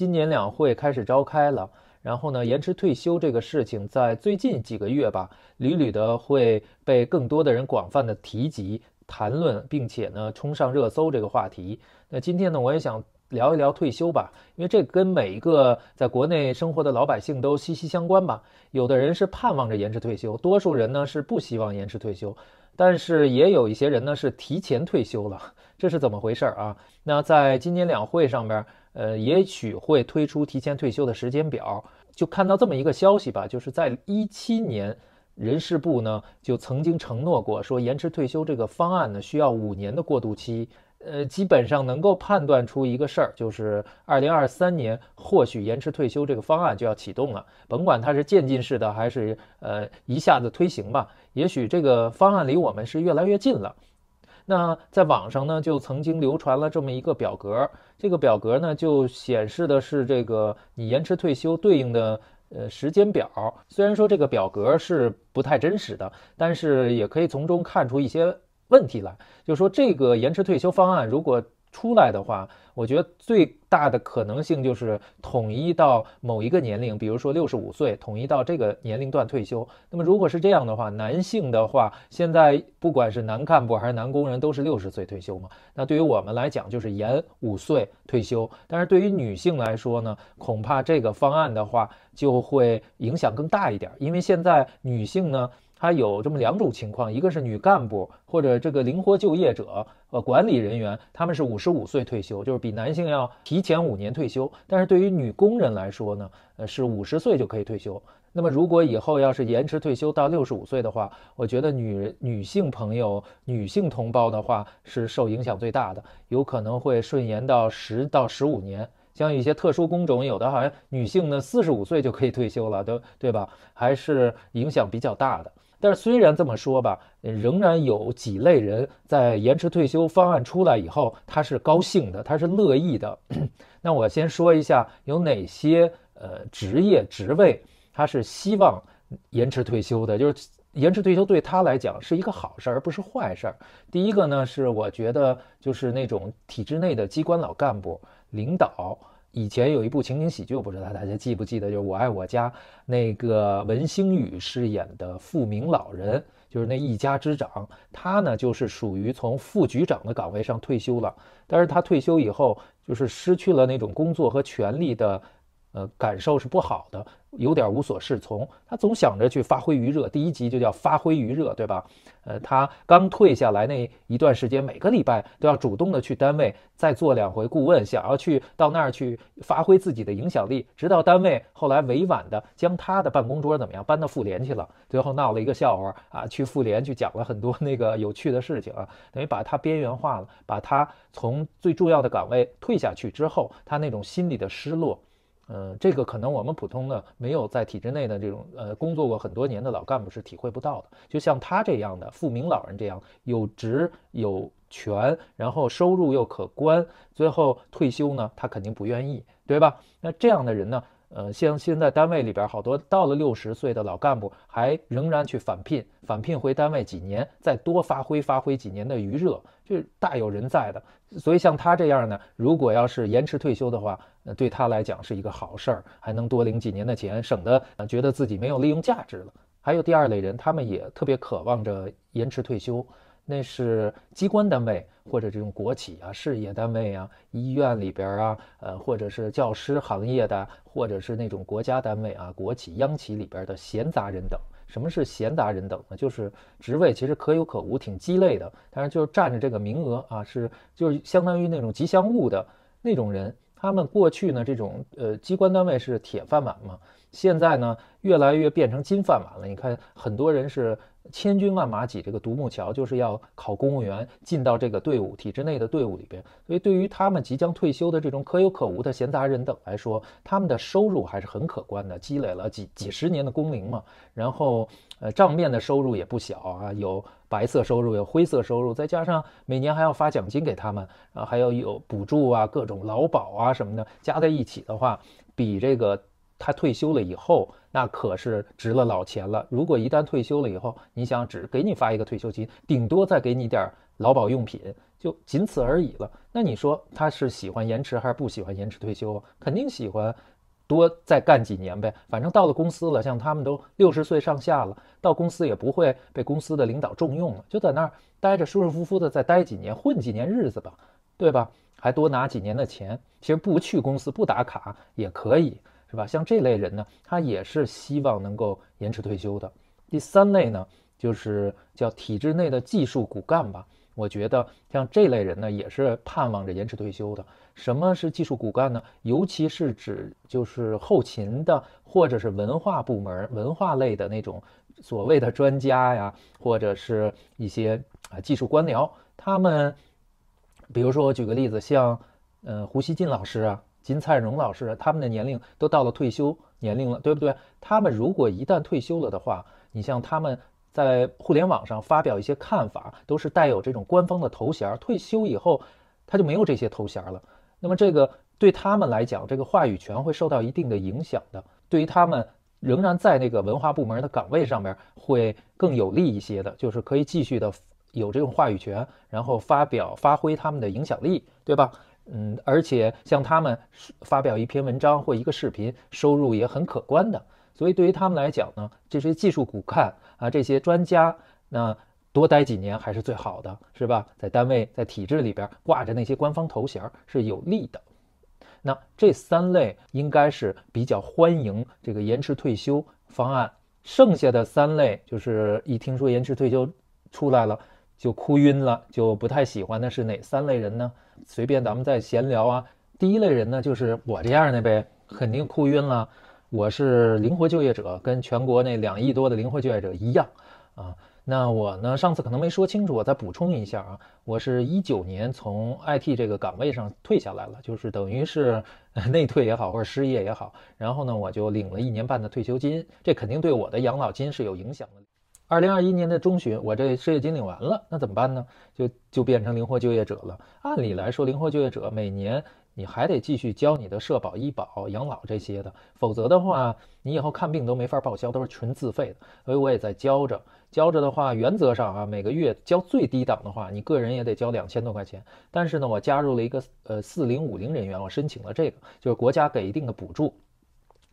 今年两会开始召开了，然后呢，延迟退休这个事情在最近几个月吧，屡屡的会被更多的人广泛的提及、谈论，并且呢，冲上热搜这个话题。那今天呢，我也想聊一聊退休吧，因为这跟每一个在国内生活的老百姓都息息相关吧。有的人是盼望着延迟退休，多数人呢是不希望延迟退休，但是也有一些人呢是提前退休了。这是怎么回事儿啊？那在今年两会上面，呃，也许会推出提前退休的时间表。就看到这么一个消息吧，就是在一七年，人事部呢就曾经承诺过，说延迟退休这个方案呢需要五年的过渡期。呃，基本上能够判断出一个事儿，就是二零二三年或许延迟退休这个方案就要启动了。甭管它是渐进式的还是呃一下子推行吧，也许这个方案离我们是越来越近了。那在网上呢，就曾经流传了这么一个表格，这个表格呢，就显示的是这个你延迟退休对应的呃时间表。虽然说这个表格是不太真实的，但是也可以从中看出一些问题来。就说这个延迟退休方案，如果出来的话，我觉得最大的可能性就是统一到某一个年龄，比如说六十五岁，统一到这个年龄段退休。那么如果是这样的话，男性的话，现在不管是男干部还是男工人，都是六十岁退休嘛？那对于我们来讲，就是延五岁退休。但是对于女性来说呢，恐怕这个方案的话，就会影响更大一点，因为现在女性呢。它有这么两种情况，一个是女干部或者这个灵活就业者、呃管理人员，他们是五十五岁退休，就是比男性要提前五年退休。但是对于女工人来说呢，呃是五十岁就可以退休。那么如果以后要是延迟退休到六十五岁的话，我觉得女人、女性朋友、女性同胞的话是受影响最大的，有可能会顺延到十到十五年。像一些特殊工种，有的好像女性呢四十五岁就可以退休了，都对吧？还是影响比较大的。但是虽然这么说吧，仍然有几类人在延迟退休方案出来以后，他是高兴的，他是乐意的。那我先说一下有哪些呃职业职位他是希望延迟退休的，就是延迟退休对他来讲是一个好事而不是坏事儿。第一个呢是我觉得就是那种体制内的机关老干部领导。以前有一部情景喜剧，我不知道大家记不记得，就是《我爱我家》，那个文星宇饰演的富明老人，就是那一家之长，他呢就是属于从副局长的岗位上退休了，但是他退休以后，就是失去了那种工作和权力的，呃，感受是不好的。有点无所适从，他总想着去发挥余热。第一集就叫发挥余热，对吧？呃，他刚退下来那一段时间，每个礼拜都要主动的去单位再做两回顾问，想要去到那儿去发挥自己的影响力。直到单位后来委婉的将他的办公桌怎么样搬到妇联去了，最后闹了一个笑话啊，去妇联去讲了很多那个有趣的事情啊，等于把他边缘化了，把他从最重要的岗位退下去之后，他那种心里的失落。嗯，这个可能我们普通的没有在体制内的这种呃工作过很多年的老干部是体会不到的。就像他这样的富明老人这样，有职有权，然后收入又可观，最后退休呢，他肯定不愿意，对吧？那这样的人呢，呃，像现在单位里边好多到了六十岁的老干部，还仍然去返聘，返聘回单位几年，再多发挥发挥几年的余热，就大有人在的。所以像他这样呢，如果要是延迟退休的话，呃，对他来讲是一个好事儿，还能多领几年的钱，省得呃觉得自己没有利用价值了。还有第二类人，他们也特别渴望着延迟退休，那是机关单位或者这种国企啊、事业单位啊、医院里边啊，呃，或者是教师行业的，或者是那种国家单位啊、国企、央企里边的闲杂人等。什么是闲杂人等呢？就是职位其实可有可无，挺鸡肋的，但是就占着这个名额啊，是就是相当于那种吉祥物的那种人。他们过去呢，这种呃机关单位是铁饭碗嘛，现在呢越来越变成金饭碗了。你看，很多人是千军万马挤这个独木桥，就是要考公务员进到这个队伍体制内的队伍里边。所以，对于他们即将退休的这种可有可无的闲杂人等来说，他们的收入还是很可观的，积累了几几十年的工龄嘛，然后呃账面的收入也不小啊，有。白色收入有灰色收入，再加上每年还要发奖金给他们啊，还要有补助啊，各种劳保啊什么的，加在一起的话，比这个他退休了以后，那可是值了老钱了。如果一旦退休了以后，你想只给你发一个退休金，顶多再给你点劳保用品，就仅此而已了。那你说他是喜欢延迟还是不喜欢延迟退休啊？肯定喜欢。多再干几年呗，反正到了公司了，像他们都六十岁上下了，到公司也不会被公司的领导重用了，就在那儿待着，舒舒服服的再待几年，混几年日子吧，对吧？还多拿几年的钱。其实不去公司不打卡也可以，是吧？像这类人呢，他也是希望能够延迟退休的。第三类呢，就是叫体制内的技术骨干吧。我觉得像这类人呢，也是盼望着延迟退休的。什么是技术骨干呢？尤其是指就是后勤的，或者是文化部门、文化类的那种所谓的专家呀，或者是一些啊技术官僚。他们，比如说我举个例子，像嗯胡锡进老师、啊、金灿荣老师，他们的年龄都到了退休年龄了，对不对？他们如果一旦退休了的话，你像他们。在互联网上发表一些看法，都是带有这种官方的头衔。退休以后，他就没有这些头衔了。那么，这个对他们来讲，这个话语权会受到一定的影响的。对于他们，仍然在那个文化部门的岗位上面，会更有利一些的，就是可以继续的有这种话语权，然后发表、发挥他们的影响力，对吧？嗯，而且像他们发表一篇文章或一个视频，收入也很可观的。所以对于他们来讲呢，这些技术骨干啊，这些专家，那多待几年还是最好的，是吧？在单位在体制里边挂着那些官方头衔是有利的。那这三类应该是比较欢迎这个延迟退休方案。剩下的三类就是一听说延迟退休出来了就哭晕了，就不太喜欢的是哪三类人呢？随便咱们再闲聊啊。第一类人呢，就是我这样的呗，肯定哭晕了。我是灵活就业者，跟全国那两亿多的灵活就业者一样啊。那我呢，上次可能没说清楚，我再补充一下啊。我是一九年从 IT 这个岗位上退下来了，就是等于是 内退也好，或者失业也好。然后呢，我就领了一年半的退休金，这肯定对我的养老金是有影响的。二零二一年的中旬，我这失业金领完了，那怎么办呢？就就变成灵活就业者了。按理来说，灵活就业者每年。你还得继续交你的社保、医保、养老这些的，否则的话，你以后看病都没法报销，都是纯自费的。所以我也在交着，交着的话，原则上啊，每个月交最低档的话，你个人也得交两千多块钱。但是呢，我加入了一个呃四零五零人员，我申请了这个，就是国家给一定的补助，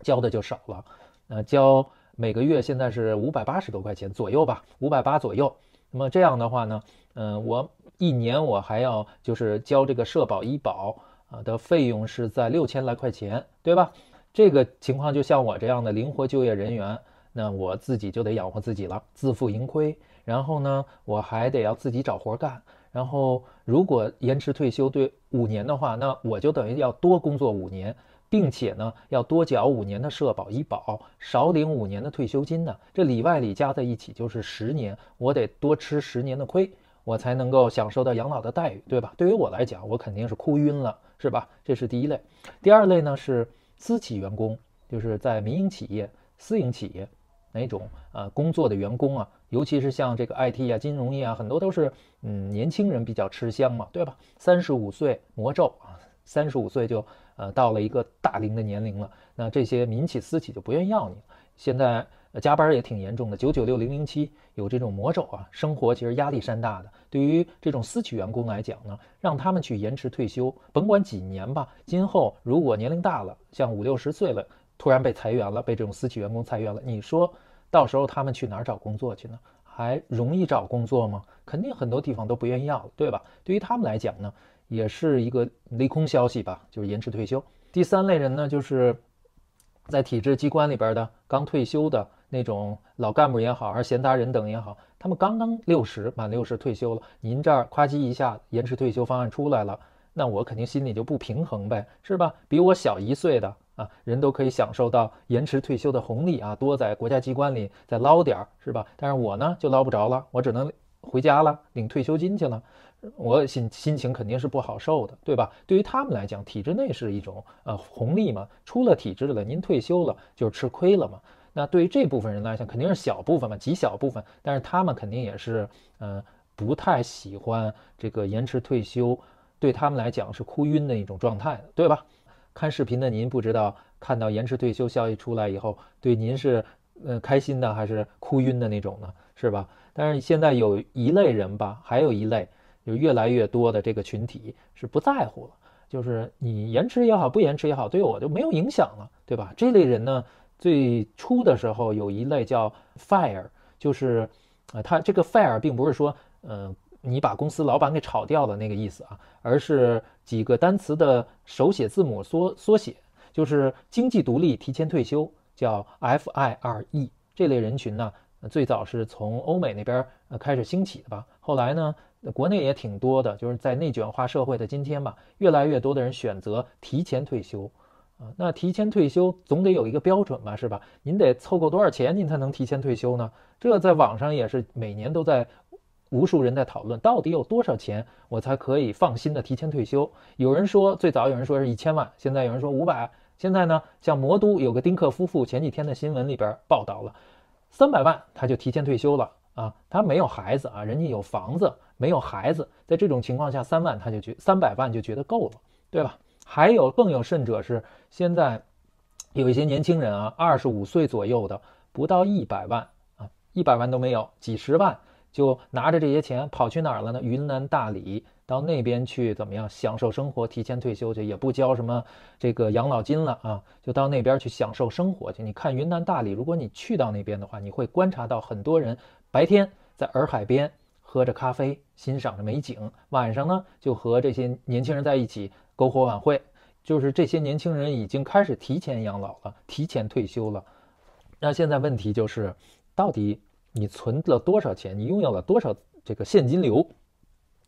交的就少了。呃，交每个月现在是五百八十多块钱左右吧，五百八左右。那么这样的话呢，嗯，我一年我还要就是交这个社保、医保。啊的费用是在六千来块钱，对吧？这个情况就像我这样的灵活就业人员，那我自己就得养活自己了，自负盈亏。然后呢，我还得要自己找活干。然后如果延迟退休对五年的话，那我就等于要多工作五年，并且呢，要多缴五年的社保、医保，少领五年的退休金呢。这里外里加在一起就是十年，我得多吃十年的亏，我才能够享受到养老的待遇，对吧？对于我来讲，我肯定是哭晕了。是吧？这是第一类，第二类呢是私企员工，就是在民营企业、私营企业，哪种呃工作的员工啊？尤其是像这个 IT 啊、金融业啊，很多都是嗯年轻人比较吃香嘛，对吧？三十五岁魔咒啊，三十五岁就呃到了一个大龄的年龄了，那这些民企、私企就不愿意要你。现在。加班也挺严重的，九九六零零七有这种魔咒啊！生活其实压力山大的。对于这种私企员工来讲呢，让他们去延迟退休，甭管几年吧，今后如果年龄大了，像五六十岁了，突然被裁员了，被这种私企员工裁员了，你说到时候他们去哪儿找工作去呢？还容易找工作吗？肯定很多地方都不愿意要，对吧？对于他们来讲呢，也是一个利空消息吧，就是延迟退休。第三类人呢，就是在体制机关里边的刚退休的。那种老干部也好，还是闲杂人等也好，他们刚刚六十，满六十退休了。您这儿夸叽一下，延迟退休方案出来了，那我肯定心里就不平衡呗，是吧？比我小一岁的啊，人都可以享受到延迟退休的红利啊，多在国家机关里再捞点儿，是吧？但是我呢就捞不着了，我只能回家了，领退休金去了，我心心情肯定是不好受的，对吧？对于他们来讲，体制内是一种呃红利嘛，出了体制了，您退休了就吃亏了嘛。那对于这部分人来讲，肯定是小部分嘛，极小部分。但是他们肯定也是，嗯，不太喜欢这个延迟退休，对他们来讲是哭晕的一种状态，对吧？看视频的您不知道，看到延迟退休消息出来以后，对您是，呃，开心的还是哭晕的那种呢？是吧？但是现在有一类人吧，还有一类，有越来越多的这个群体是不在乎了，就是你延迟也好，不延迟也好，对我就没有影响了，对吧？这类人呢？最初的时候有一类叫 FIRE，就是，呃，它这个 FIRE 并不是说，嗯，你把公司老板给炒掉的那个意思啊，而是几个单词的手写字母缩缩写，就是经济独立提前退休，叫 FIRE 这类人群呢，最早是从欧美那边呃开始兴起的吧，后来呢，国内也挺多的，就是在内卷化社会的今天嘛，越来越多的人选择提前退休。啊，那提前退休总得有一个标准吧，是吧？您得凑够多少钱，您才能提前退休呢？这在网上也是每年都在无数人在讨论，到底有多少钱我才可以放心的提前退休？有人说最早有人说是一千万，现在有人说五百，现在呢，像魔都有个丁克夫妇，前几天的新闻里边报道了，三百万他就提前退休了啊，他没有孩子啊，人家有房子，没有孩子，在这种情况下，三万他就觉三百万就觉得够了，对吧？还有更有甚者是，现在有一些年轻人啊，二十五岁左右的，不到一百万啊，一百万都没有，几十万就拿着这些钱跑去哪儿了呢？云南大理，到那边去怎么样享受生活？提前退休去，也不交什么这个养老金了啊，就到那边去享受生活去。你看云南大理，如果你去到那边的话，你会观察到很多人白天在洱海边喝着咖啡，欣赏着美景，晚上呢就和这些年轻人在一起。篝火晚会，就是这些年轻人已经开始提前养老了，提前退休了。那现在问题就是，到底你存了多少钱，你拥有了多少这个现金流，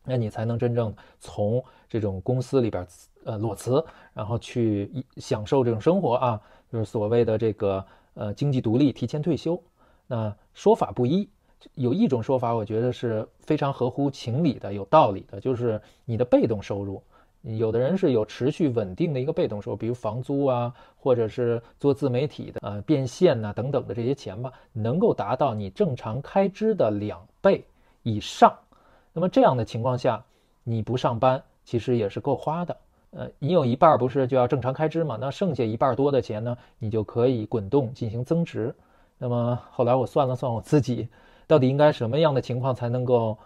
那你才能真正从这种公司里边呃裸辞，然后去享受这种生活啊？就是所谓的这个呃经济独立、提前退休。那说法不一，有一种说法我觉得是非常合乎情理的、有道理的，就是你的被动收入。有的人是有持续稳定的一个被动收入，比如房租啊，或者是做自媒体的呃变现呐等等的这些钱吧，能够达到你正常开支的两倍以上。那么这样的情况下，你不上班其实也是够花的。呃，你有一半不是就要正常开支嘛？那剩下一半多的钱呢，你就可以滚动进行增值。那么后来我算了算我自己，到底应该什么样的情况才能够？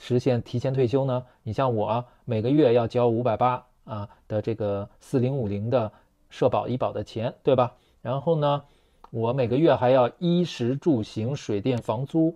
实现提前退休呢？你像我每个月要交五百八啊的这个四零五零的社保医保的钱，对吧？然后呢，我每个月还要衣食住行水电房租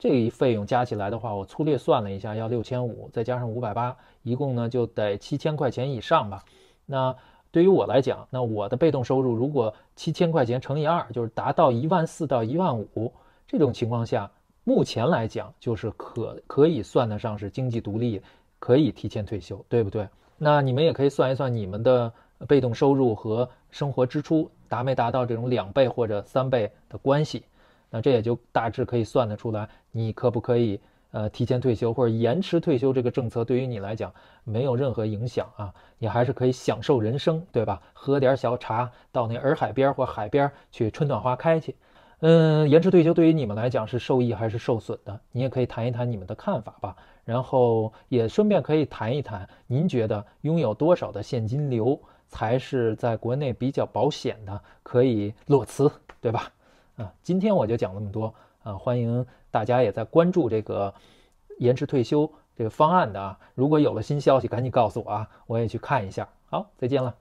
这一费用加起来的话，我粗略算了一下，要六千五，再加上五百八，一共呢就得七千块钱以上吧。那对于我来讲，那我的被动收入如果七千块钱乘以二，就是达到一万四到一万五这种情况下。目前来讲，就是可可以算得上是经济独立，可以提前退休，对不对？那你们也可以算一算，你们的被动收入和生活支出达没达到这种两倍或者三倍的关系？那这也就大致可以算得出来，你可不可以呃提前退休或者延迟退休？这个政策对于你来讲没有任何影响啊，你还是可以享受人生，对吧？喝点小茶，到那洱海边或海边去，春暖花开去。嗯，延迟退休对于你们来讲是受益还是受损的？你也可以谈一谈你们的看法吧。然后也顺便可以谈一谈，您觉得拥有多少的现金流才是在国内比较保险的，可以裸辞，对吧？啊，今天我就讲这么多啊，欢迎大家也在关注这个延迟退休这个方案的啊。如果有了新消息，赶紧告诉我啊，我也去看一下。好，再见了。